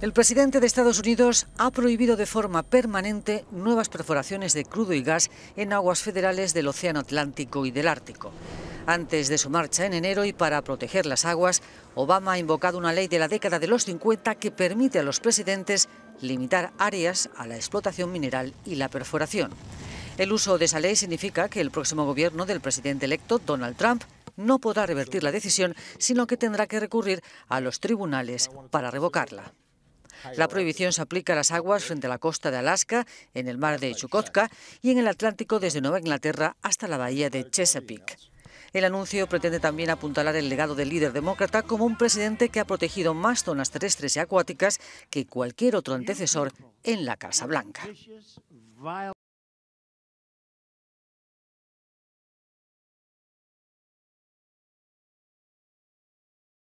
El presidente de Estados Unidos ha prohibido de forma permanente nuevas perforaciones de crudo y gas en aguas federales del Océano Atlántico y del Ártico. Antes de su marcha en enero y para proteger las aguas, Obama ha invocado una ley de la década de los 50 que permite a los presidentes limitar áreas a la explotación mineral y la perforación. El uso de esa ley significa que el próximo gobierno del presidente electo, Donald Trump, no podrá revertir la decisión, sino que tendrá que recurrir a los tribunales para revocarla. La prohibición se aplica a las aguas frente a la costa de Alaska, en el mar de Chukotka y en el Atlántico desde Nueva Inglaterra hasta la bahía de Chesapeake. El anuncio pretende también apuntalar el legado del líder demócrata como un presidente que ha protegido más zonas terrestres y acuáticas que cualquier otro antecesor en la Casa Blanca.